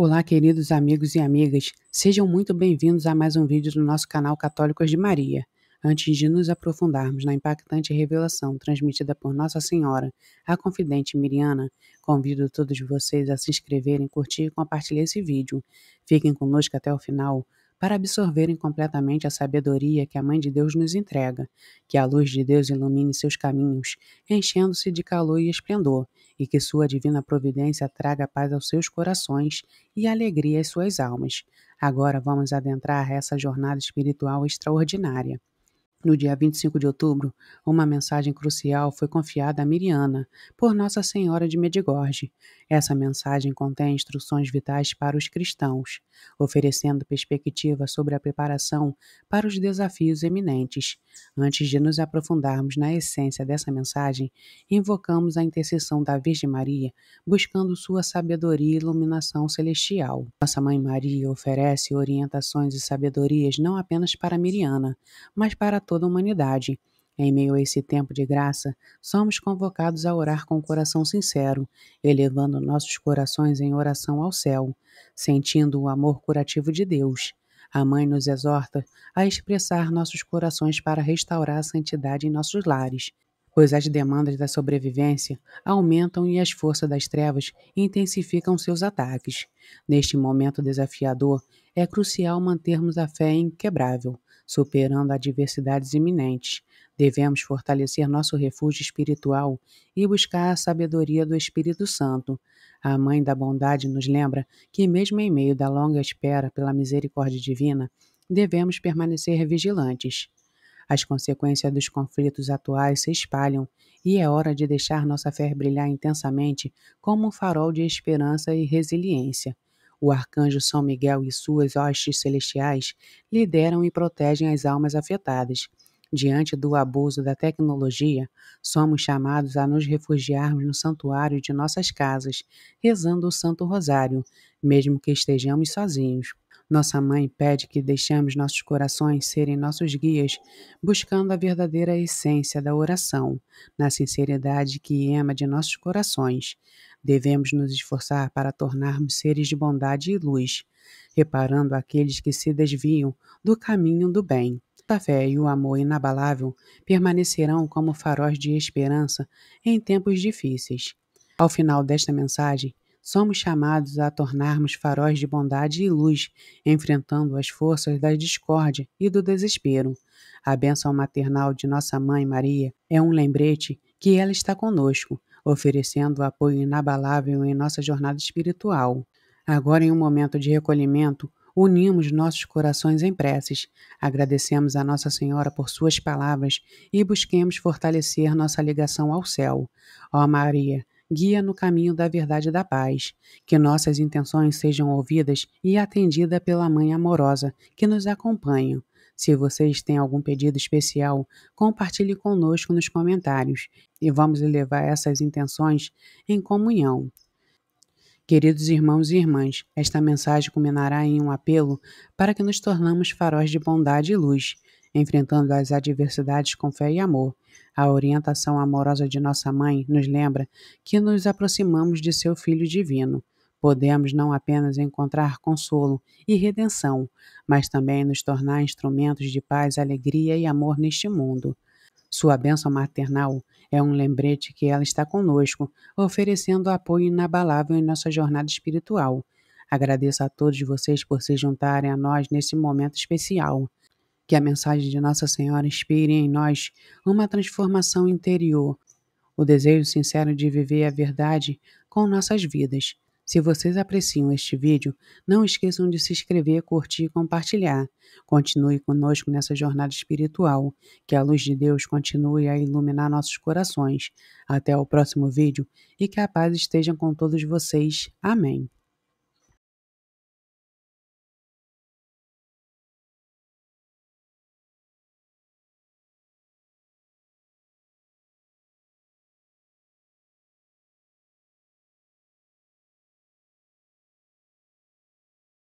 Olá, queridos amigos e amigas. Sejam muito bem-vindos a mais um vídeo do nosso canal Católicos de Maria. Antes de nos aprofundarmos na impactante revelação transmitida por Nossa Senhora, a confidente Miriana, convido todos vocês a se inscreverem, curtir e compartilhar esse vídeo. Fiquem conosco até o final, para absorverem completamente a sabedoria que a Mãe de Deus nos entrega, que a luz de Deus ilumine seus caminhos, enchendo-se de calor e esplendor, e que sua divina providência traga paz aos seus corações e alegria às suas almas. Agora vamos adentrar essa jornada espiritual extraordinária. No dia 25 de outubro, uma mensagem crucial foi confiada a Miriana por Nossa Senhora de Medigorje. Essa mensagem contém instruções vitais para os cristãos, oferecendo perspectiva sobre a preparação para os desafios eminentes. Antes de nos aprofundarmos na essência dessa mensagem, invocamos a intercessão da Virgem Maria, buscando sua sabedoria e iluminação celestial. Nossa Mãe Maria oferece orientações e sabedorias não apenas para Miriana, mas para toda a humanidade. Em meio a esse tempo de graça, somos convocados a orar com o coração sincero, elevando nossos corações em oração ao céu, sentindo o amor curativo de Deus. A Mãe nos exorta a expressar nossos corações para restaurar a santidade em nossos lares, pois as demandas da sobrevivência aumentam e as forças das trevas intensificam seus ataques. Neste momento desafiador, é crucial mantermos a fé inquebrável, superando adversidades iminentes. Devemos fortalecer nosso refúgio espiritual e buscar a sabedoria do Espírito Santo. A Mãe da Bondade nos lembra que, mesmo em meio da longa espera pela misericórdia divina, devemos permanecer vigilantes. As consequências dos conflitos atuais se espalham e é hora de deixar nossa fé brilhar intensamente como um farol de esperança e resiliência. O arcanjo São Miguel e suas hostes celestiais lideram e protegem as almas afetadas. Diante do abuso da tecnologia, somos chamados a nos refugiarmos no santuário de nossas casas, rezando o Santo Rosário, mesmo que estejamos sozinhos. Nossa mãe pede que deixemos nossos corações serem nossos guias, buscando a verdadeira essência da oração, na sinceridade que ema de nossos corações. Devemos nos esforçar para tornarmos seres de bondade e luz, reparando aqueles que se desviam do caminho do bem. A fé e o amor inabalável permanecerão como faróis de esperança em tempos difíceis. Ao final desta mensagem, somos chamados a tornarmos faróis de bondade e luz, enfrentando as forças da discórdia e do desespero. A bênção maternal de nossa Mãe Maria é um lembrete que ela está conosco, oferecendo apoio inabalável em nossa jornada espiritual. Agora, em um momento de recolhimento, unimos nossos corações em preces, agradecemos a Nossa Senhora por suas palavras e busquemos fortalecer nossa ligação ao céu. Ó Maria, guia no caminho da verdade e da paz, que nossas intenções sejam ouvidas e atendidas pela mãe amorosa que nos acompanha. Se vocês têm algum pedido especial, compartilhe conosco nos comentários e vamos elevar essas intenções em comunhão. Queridos irmãos e irmãs, esta mensagem culminará em um apelo para que nos tornamos faróis de bondade e luz enfrentando as adversidades com fé e amor. A orientação amorosa de nossa mãe nos lembra que nos aproximamos de seu Filho divino. Podemos não apenas encontrar consolo e redenção, mas também nos tornar instrumentos de paz, alegria e amor neste mundo. Sua bênção maternal é um lembrete que ela está conosco, oferecendo apoio inabalável em nossa jornada espiritual. Agradeço a todos vocês por se juntarem a nós nesse momento especial. Que a mensagem de Nossa Senhora inspire em nós uma transformação interior, o desejo sincero de viver a verdade com nossas vidas. Se vocês apreciam este vídeo, não esqueçam de se inscrever, curtir e compartilhar. Continue conosco nessa jornada espiritual, que a luz de Deus continue a iluminar nossos corações. Até o próximo vídeo e que a paz esteja com todos vocês. Amém.